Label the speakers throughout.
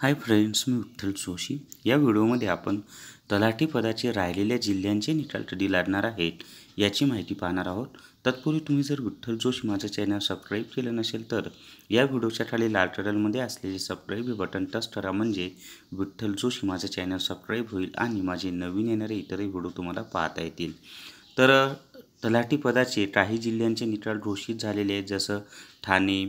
Speaker 1: हाय friends मी विठ्ठल जोशी या व्हिडिओमध्ये आपण तलाठी पदाचे राहिलेल्या जिल्ह्यांचे निकाल कधी लागणार आहेत याची माहिती पाहणार आहोत तत्पूर्वी तुम्ही जर विठ्ठल जोशी माझं चॅनल सबस्क्राईब केलं नसेल तर या व्हिडिओच्या खाली लाल कलरमध्ये असलेले सबस्क्राईब बटन टच करा म्हणजे विठ्ठल जोशी माझं चॅनल सबस्क्राईब होईल आणि माझे नवीन येणारे इतरही व्हिडिओ तुम्हाला पाहता येतील तर तलाठी पदाचे काही जिल्ह्यांचे निकाल घोषित झालेले आहेत जसं ठाणे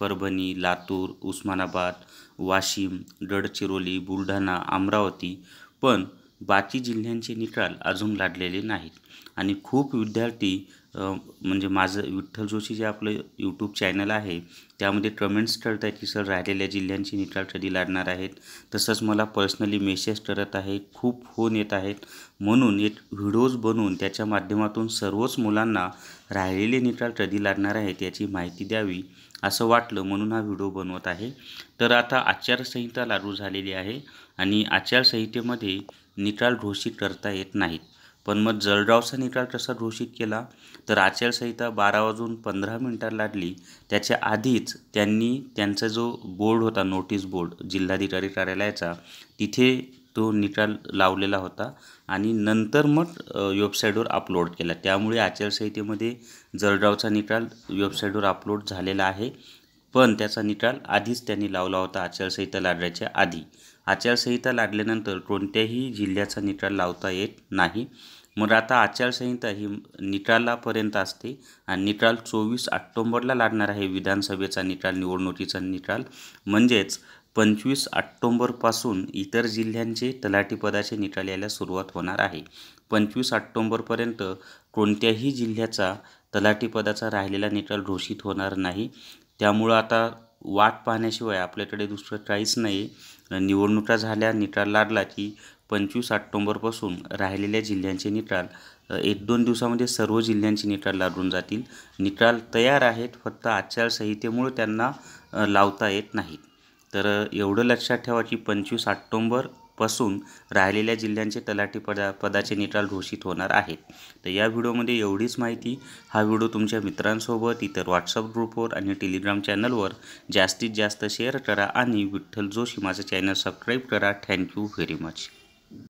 Speaker 1: परभणी लातूर उस्मानाबाद वाशिम गडचिरोली बुलढाणा अमरावती पण बाकी जिल्ह्यांचे निकाल अजून लागलेले नाहीत आणि खूप विद्यार्थी म्हणजे माझं विठ्ठल जोशी जे आपलं यूट्यूब चॅनल आहे त्यामध्ये कमेंट्स करत आहेत की सर राहिलेल्या जिल्ह्यांचे निकाल कधी लागणार आहेत तसंच मला पर्सनली मेसेज करत आहे खूप फोन येत आहेत म्हणून एक व्हिडिओज बनवून त्याच्या माध्यमातून सर्वच मुलांना राहिलेले निकाल कधी लागणार आहेत याची माहिती द्यावी असं वाटलं म्हणून हा व्हिडिओ बनवत आहे तर आता आचारसंहिता लागू झालेली आहे आणि आचारसंहितेमध्ये निकाल घोषित करता येत नाहीत पण मग जळगावचा निकाल कसा घोषित केला तर आचारसंहिता बारा वाजून पंधरा मिनटात लागली त्याच्या आधीच त्यांनी त्यांचा जो बोर्ड होता नोटीस बोर्ड जिल्हाधिकारी कार्यालयाचा तिथे तो निकाल लावलेला होता आणि नंतर मग वेबसाईटवर अपलोड केला त्यामुळे आचारसंहितेमध्ये जळगावचा निकाल वेबसाईटवर अपलोड झालेला आहे पण त्याचा निकाल आधीच त्यांनी लावला होता आचारसंहिता लाडण्याच्या आधी आचारसंहिता लागल्यानंतर कोणत्याही जिल्ह्याचा निकाल लावता येत नाही मग आता आचारसंहिता ही निकालापर्यंत असते आणि निकाल चोवीस ऑक्टोंबरला लागणार आहे विधानसभेचा निकाल निवडणुकीचा निकाल म्हणजेच पंचवीस ऑक्टोंबरपासून इतर जिल्ह्यांचे तलाठीपदाचे निकाल यायला सुरुवात होणार आहे पंचवीस ऑक्टोंबरपर्यंत कोणत्याही जिल्ह्याचा तलाठीपदाचा राहिलेला निकाल घोषित होणार नाही त्यामुळं आता वाट पाहण्याशिवाय आपल्याकडे दुसरं काहीच नाही निवडणुका झाल्या निकाल लागला की पंचवीस ऑक्टोंबरपासून राहिलेल्या जिल्ह्यांचे निकाल एक दोन दिवसामध्ये सर्व जिल्ह्यांचे निकाल लागून जातील निकाल तयार आहेत फक्त आचारसंहितेमुळे त्यांना लावता येत नाहीत तर एवढं लक्षात ठेवा की पंचवीस ऑक्टोंबर पासून राहिलेल्या जिल्ह्यांचे तलाठी पदा पदाचे निकाल घोषित होणार आहेत तर या व्हिडिओमध्ये एवढीच माहिती हा व्हिडिओ तुमच्या मित्रांसोबत इतर व्हॉट्सअप ग्रुपवर आणि टेलिग्राम चॅनलवर जास्तीत जास्त शेअर करा आणि विठ्ठल जोशी माझं चॅनल सबस्क्राईब करा थँक्यू व्हेरी मच